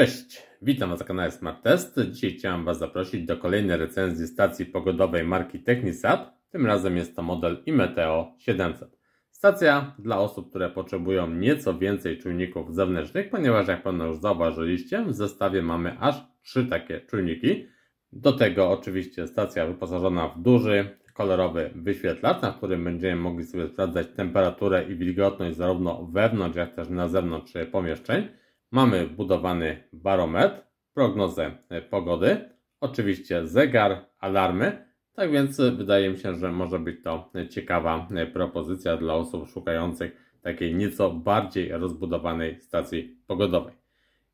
Cześć, witam Was na kanale Smart Test. Dzisiaj chciałem Was zaprosić do kolejnej recenzji stacji pogodowej marki Technisat. Tym razem jest to model Imeteo 700. Stacja dla osób, które potrzebują nieco więcej czujników zewnętrznych, ponieważ jak pewno już zauważyliście, w zestawie mamy aż trzy takie czujniki. Do tego oczywiście stacja wyposażona w duży, kolorowy wyświetlacz, na którym będziemy mogli sobie sprawdzać temperaturę i wilgotność zarówno wewnątrz, jak też na zewnątrz e, pomieszczeń mamy budowany barometr, prognozę e, pogody, oczywiście zegar, alarmy. Tak więc e, wydaje mi się, że może być to e, ciekawa propozycja dla osób szukających takiej nieco bardziej rozbudowanej stacji pogodowej.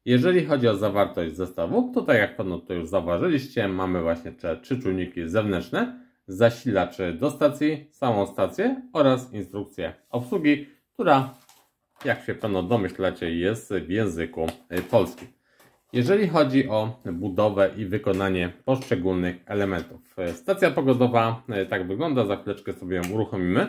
Jeżeli chodzi o zawartość zestawu, to tak jak pewno to już zauważyliście, mamy właśnie te trzy czujniki zewnętrzne, zasilacz do stacji, samą stację oraz instrukcję obsługi, która jak się pewno domyślacie, jest w języku y, polskim. Jeżeli chodzi o budowę i wykonanie poszczególnych elementów. Y, stacja pogodowa y, tak wygląda, za chwileczkę sobie ją uruchomimy.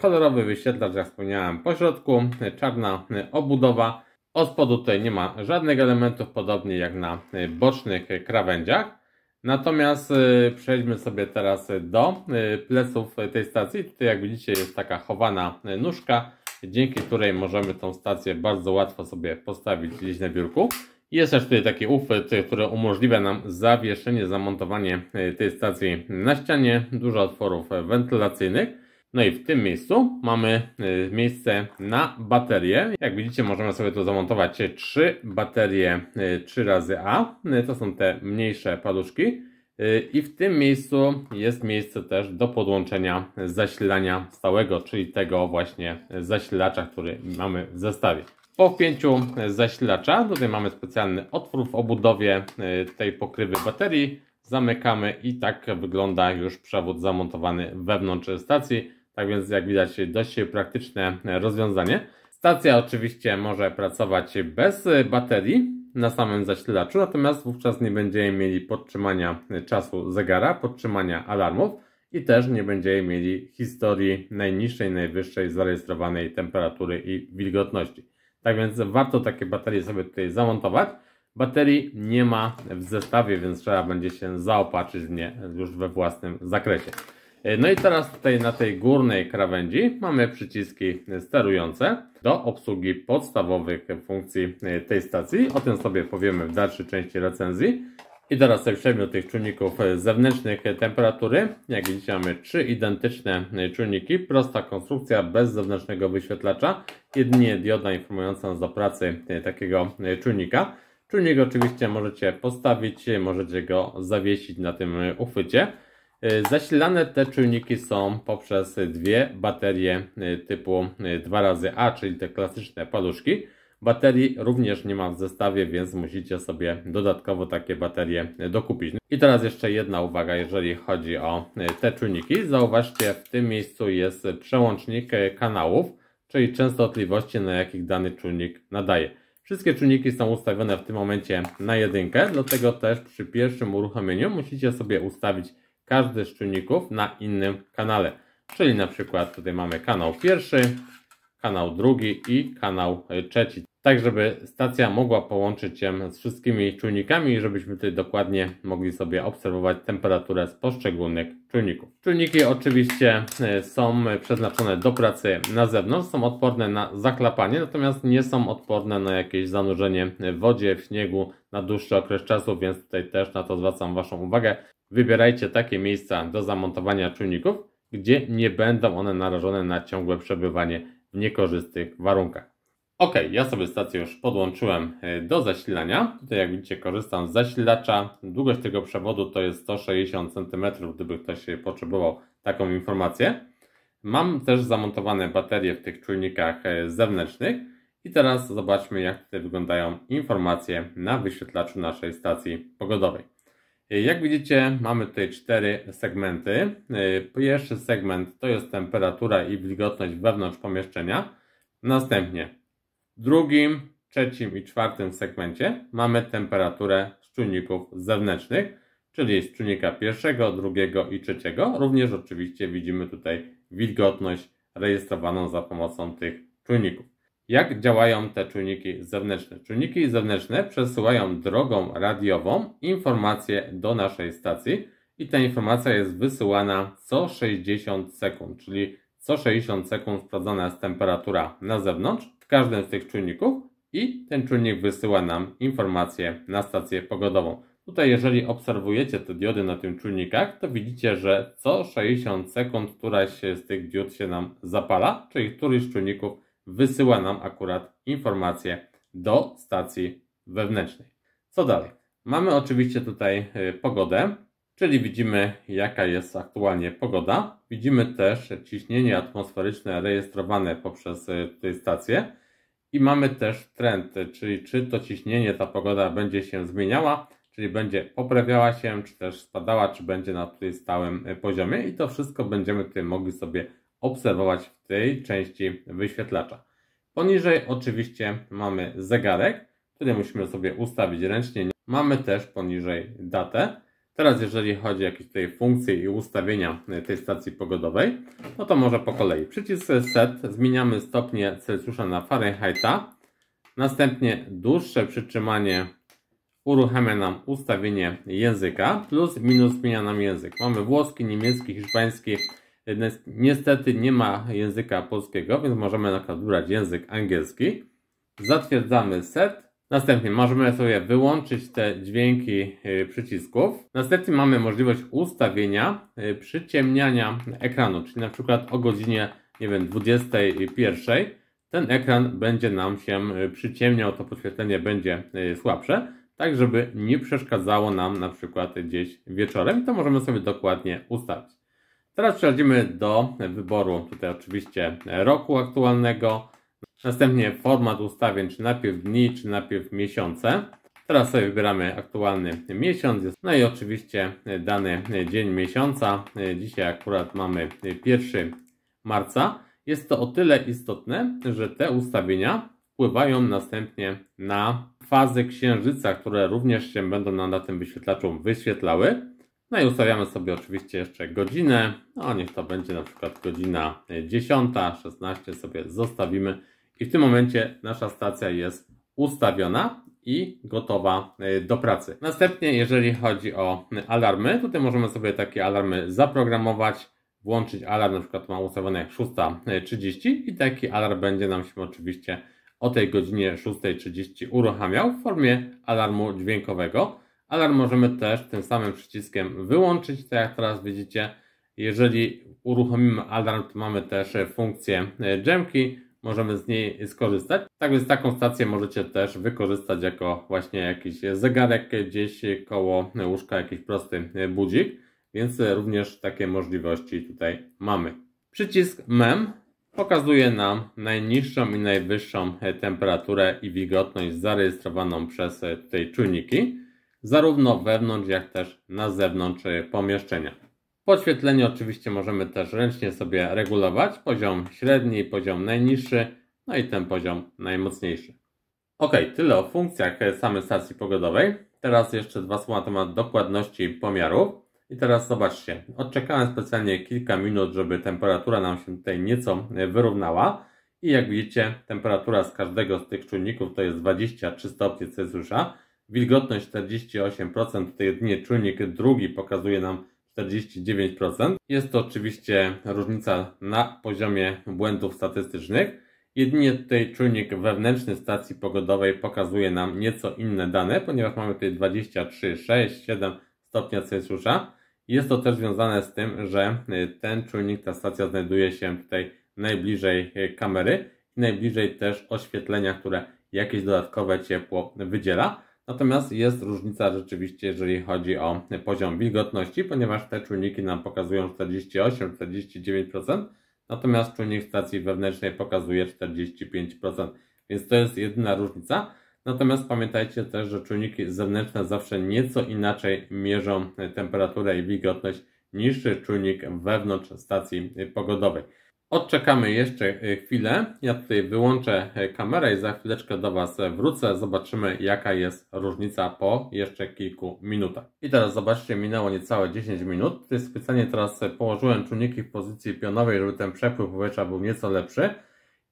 Kolorowy wyświetlacz, jak wspomniałem, po środku, czarna obudowa. Od spodu tutaj nie ma żadnych elementów, podobnie jak na bocznych krawędziach. Natomiast przejdźmy sobie teraz do pleców tej stacji. Tutaj jak widzicie jest taka chowana nóżka, dzięki której możemy tą stację bardzo łatwo sobie postawić gdzieś na biurku. Jest też tutaj taki uchwyt, który umożliwia nam zawieszenie, zamontowanie e, tej stacji na ścianie. Dużo otworów e, wentylacyjnych. No i w tym miejscu mamy e, miejsce na baterie. Jak widzicie możemy sobie tu zamontować trzy baterie 3 razy A. To są te mniejsze paluszki. Y, I w tym miejscu jest miejsce też do podłączenia zasilania stałego, czyli tego właśnie zasilacza, który mamy w zestawie. Po wpięciu zasilacza, tutaj mamy specjalny otwór w obudowie y, tej pokrywy baterii. Zamykamy i tak wygląda już przewód zamontowany wewnątrz stacji. Tak więc jak widać dość praktyczne rozwiązanie. Stacja oczywiście może pracować bez baterii, na samym zasilaczu, natomiast wówczas nie będziemy mieli podtrzymania czasu zegara, podtrzymania alarmów i też nie będziemy mieli historii najniższej, najwyższej zarejestrowanej temperatury i wilgotności. Tak więc warto takie baterie sobie tutaj zamontować. Baterii nie ma w zestawie, więc trzeba będzie się zaopatrzyć w nie już we własnym zakresie. E, no i teraz tutaj na tej górnej krawędzi mamy przyciski sterujące do obsługi podstawowych funkcji e, tej stacji. O tym sobie powiemy w dalszej części recenzji. I teraz jak przejdziemy tych czujników e, zewnętrznych temperatury. Jak widzicie mamy trzy identyczne czujniki. Prosta konstrukcja bez zewnętrznego wyświetlacza. Jedynie dioda informująca nas o pracy takiego czujnika. Czujnik oczywiście możecie postawić, możecie go zawiesić na tym uchwycie. E, zasilane te czujniki są poprzez dwie baterie e, typu 2xA, e, czyli te klasyczne paluszki. Baterii również nie ma w zestawie, więc musicie sobie dodatkowo takie baterie dokupić. I teraz jeszcze jedna uwaga, jeżeli chodzi o te czujniki. Zauważcie, w tym miejscu jest przełącznik kanałów, czyli częstotliwości, na jakich dany czujnik nadaje. Wszystkie czujniki są ustawione w tym momencie na jedynkę, dlatego też przy pierwszym uruchomieniu musicie sobie ustawić każdy z czujników na innym kanale. Czyli na przykład tutaj mamy kanał pierwszy, kanał drugi i kanał trzeci tak żeby stacja mogła połączyć się z wszystkimi czujnikami i żebyśmy tutaj dokładnie mogli sobie obserwować temperaturę z poszczególnych czujników. Czujniki oczywiście e, są przeznaczone do pracy na zewnątrz, są odporne na zaklapanie, natomiast nie są odporne na jakieś zanurzenie w wodzie, w śniegu na dłuższy okres czasu, więc tutaj też na to zwracam Waszą uwagę. Wybierajcie takie miejsca do zamontowania czujników, gdzie nie będą one narażone na ciągłe przebywanie w niekorzystnych warunkach. Ok, ja sobie stację już podłączyłem y, do zasilania. Tutaj jak widzicie korzystam z zasilacza. Długość tego przewodu to jest 160 cm, gdyby ktoś y, potrzebował taką informację. Mam też zamontowane baterie w tych czujnikach y, zewnętrznych. I teraz zobaczmy jak tutaj wyglądają informacje na wyświetlaczu naszej stacji pogodowej. Jak widzicie mamy tutaj cztery segmenty. Pierwszy segment to jest temperatura i wilgotność wewnątrz pomieszczenia. Następnie drugim, trzecim i czwartym segmencie mamy temperaturę czujników zewnętrznych, czyli z czujnika pierwszego, drugiego i trzeciego. Również oczywiście widzimy tutaj wilgotność rejestrowaną za pomocą tych czujników. Jak działają te czujniki zewnętrzne? Czujniki zewnętrzne przesyłają drogą radiową informacje do naszej stacji i ta informacja jest wysyłana co 60 sekund, czyli co 60 sekund sprawdzana jest temperatura na zewnątrz każdym z tych czujników i ten czujnik wysyła nam informację na stację pogodową. Tutaj jeżeli obserwujecie te diody na tym czujnikach, to widzicie, że co 60 sekund któraś z tych diod się nam zapala, czyli któryś z czujników wysyła nam akurat informację do stacji wewnętrznej. Co dalej? Mamy oczywiście tutaj y, pogodę, czyli widzimy jaka jest aktualnie pogoda. Widzimy też ciśnienie atmosferyczne rejestrowane poprzez y, tę stację i mamy też trend, czyli czy to ciśnienie, ta pogoda będzie się zmieniała, czyli będzie poprawiała się, czy też spadała, czy będzie na tutaj stałym y, poziomie i to wszystko będziemy tutaj mogli sobie obserwować w tej części wyświetlacza. Poniżej oczywiście mamy zegarek, który musimy sobie ustawić ręcznie. Mamy też poniżej datę Teraz jeżeli chodzi o jakieś tutaj funkcje i ustawienia e, tej stacji pogodowej, no to może po kolei. Przycisk set, zmieniamy stopnie Celsjusza na Fahrenheita. Następnie dłuższe przytrzymanie uruchamia nam ustawienie języka, plus minus zmienia nam język. Mamy włoski, niemiecki, hiszpański. Niestety nie ma języka polskiego, więc możemy na wybrać język angielski. Zatwierdzamy set Następnie możemy sobie wyłączyć te dźwięki y, przycisków. Następnie mamy możliwość ustawienia y, przyciemniania ekranu, czyli na przykład o godzinie nie wiem, 21 ten ekran będzie nam się y, przyciemniał, to podświetlenie będzie słabsze, tak żeby nie przeszkadzało nam na przykład gdzieś wieczorem i to możemy sobie dokładnie ustawić. Teraz przechodzimy do wyboru tutaj oczywiście roku aktualnego, Następnie format ustawień, czy najpierw dni, czy najpierw miesiące. Teraz sobie wybieramy aktualny miesiąc, no i oczywiście dany dzień miesiąca. Dzisiaj akurat mamy 1 marca. Jest to o tyle istotne, że te ustawienia wpływają następnie na fazy księżyca, które również się będą na tym wyświetlaczu wyświetlały. No i ustawiamy sobie oczywiście jeszcze godzinę. No niech to będzie na przykład godzina 10, 16 sobie zostawimy i w tym momencie nasza stacja jest ustawiona i gotowa e, do pracy. Następnie, jeżeli chodzi o e, alarmy, tutaj możemy sobie takie alarmy zaprogramować, włączyć alarm, na przykład ma ustawiony jak 6.30 i taki alarm będzie nam się oczywiście o tej godzinie 6.30 uruchamiał w formie alarmu dźwiękowego. Alarm możemy też tym samym przyciskiem wyłączyć, tak jak teraz widzicie. Jeżeli uruchomimy alarm, to mamy też e, funkcję dżemki, możemy z niej skorzystać. Tak więc taką stację możecie też wykorzystać jako właśnie jakiś zegarek gdzieś koło łóżka, jakiś prosty budzik, więc również takie możliwości tutaj mamy. Przycisk MEM pokazuje nam najniższą i najwyższą temperaturę i wilgotność zarejestrowaną przez tutaj czujniki, zarówno wewnątrz, jak też na zewnątrz pomieszczenia. Podświetlenie oczywiście możemy też ręcznie sobie regulować, poziom średni, poziom najniższy, no i ten poziom najmocniejszy. Ok, tyle o funkcjach e, samej stacji pogodowej. Teraz jeszcze dwa słowa na temat dokładności pomiarów. I teraz zobaczcie, odczekałem specjalnie kilka minut, żeby temperatura nam się tutaj nieco e, wyrównała. I jak widzicie, temperatura z każdego z tych czujników to jest 23 stopnie Celsjusza. Wilgotność 48%, tutaj jedynie czujnik drugi pokazuje nam 49%. Jest to oczywiście różnica na poziomie błędów statystycznych. Jedynie tutaj czujnik wewnętrzny stacji pogodowej pokazuje nam nieco inne dane, ponieważ mamy tutaj 23, 6, 7 stopnia Celsjusza. Jest to też związane z tym, że y, ten czujnik, ta stacja znajduje się tutaj najbliżej y, kamery i najbliżej też oświetlenia, które jakieś dodatkowe ciepło wydziela. Natomiast jest różnica rzeczywiście, jeżeli chodzi o poziom wilgotności, ponieważ te czujniki nam pokazują 48-49%, natomiast czujnik stacji wewnętrznej pokazuje 45%, więc to jest jedyna różnica. Natomiast pamiętajcie też, że czujniki zewnętrzne zawsze nieco inaczej mierzą temperaturę i wilgotność niż czujnik wewnątrz stacji pogodowej. Odczekamy jeszcze e, chwilę. Ja tutaj wyłączę e, kamerę i za chwileczkę do Was e, wrócę. Zobaczymy jaka jest różnica po jeszcze kilku minutach. I teraz zobaczcie, minęło niecałe 10 minut. Tutaj specjalnie teraz położyłem czujniki w pozycji pionowej, żeby ten przepływ powietrza był nieco lepszy.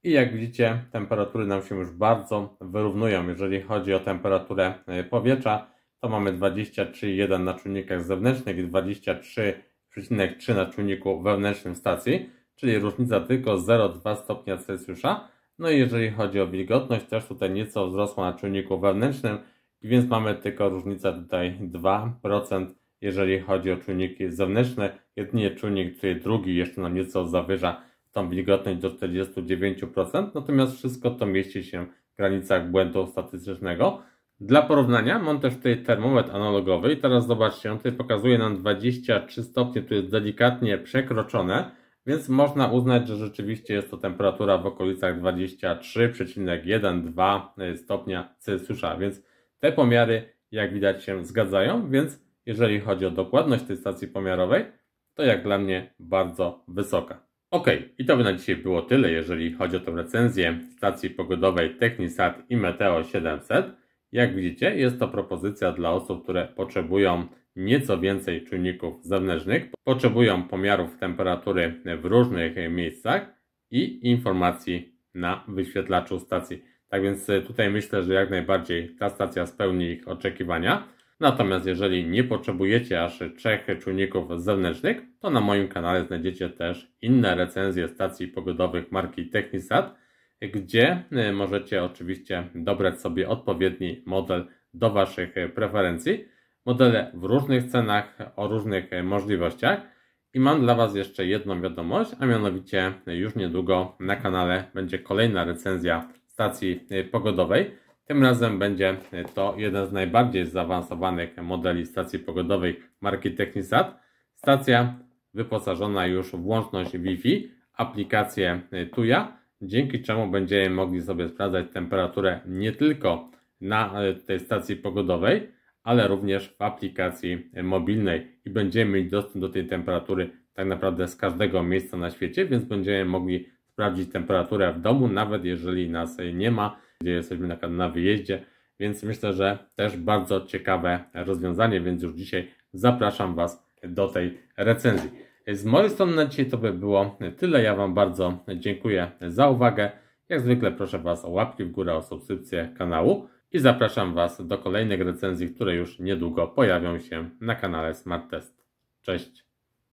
I jak widzicie, temperatury nam się już bardzo wyrównują. Jeżeli chodzi o temperaturę powietrza, to mamy 23,1 na czujnikach zewnętrznych i 23,3 na czujniku wewnętrznym stacji czyli różnica tylko 0,2 stopnia Celsjusza. No i jeżeli chodzi o wilgotność, też tutaj nieco wzrosła na czujniku wewnętrznym, więc mamy tylko różnicę tutaj 2%, jeżeli chodzi o czujniki zewnętrzne. Jedynie czujnik tutaj drugi jeszcze nam nieco zawyża tą wilgotność do 49%, natomiast wszystko to mieści się w granicach błędu statystycznego. Dla porównania mam też tutaj termometr analogowy i teraz zobaczcie, on tutaj pokazuje nam 23 stopnie, tu jest delikatnie przekroczone, więc można uznać, że rzeczywiście jest to temperatura w okolicach 23,12 e, stopnia Celsjusza. Więc te pomiary, jak widać, się zgadzają. Więc jeżeli chodzi o dokładność tej stacji pomiarowej, to jak dla mnie bardzo wysoka. Ok, i to by na dzisiaj było tyle, jeżeli chodzi o tę recenzję stacji pogodowej Technisat i Meteo 700. Jak widzicie, jest to propozycja dla osób, które potrzebują nieco więcej czujników zewnętrznych, potrzebują pomiarów temperatury w różnych miejscach i informacji na wyświetlaczu stacji. Tak więc e, tutaj myślę, że jak najbardziej ta stacja spełni ich oczekiwania. Natomiast jeżeli nie potrzebujecie aż trzech czujników zewnętrznych, to na moim kanale znajdziecie też inne recenzje stacji pogodowych marki Technisat, gdzie e, możecie oczywiście dobrać sobie odpowiedni model do Waszych preferencji modele w różnych cenach, o różnych e, możliwościach. I mam dla Was jeszcze jedną wiadomość, a mianowicie e, już niedługo na kanale będzie kolejna recenzja stacji e, pogodowej. Tym razem będzie to jeden z najbardziej zaawansowanych modeli stacji pogodowej marki Technisat. Stacja wyposażona już w łączność Wi-Fi, aplikację Tuya, dzięki czemu będziemy mogli sobie sprawdzać temperaturę nie tylko na tej stacji pogodowej, ale również w aplikacji mobilnej i będziemy mieć dostęp do tej temperatury tak naprawdę z każdego miejsca na świecie, więc będziemy mogli sprawdzić temperaturę w domu, nawet jeżeli nas nie ma, gdzie jesteśmy na, na wyjeździe, więc myślę, że też bardzo ciekawe rozwiązanie, więc już dzisiaj zapraszam Was do tej recenzji. Z mojej strony na dzisiaj to by było tyle. Ja Wam bardzo dziękuję za uwagę. Jak zwykle proszę Was o łapki w górę, o subskrypcję kanału i zapraszam Was do kolejnych recenzji, które już niedługo pojawią się na kanale Smart Test. Cześć!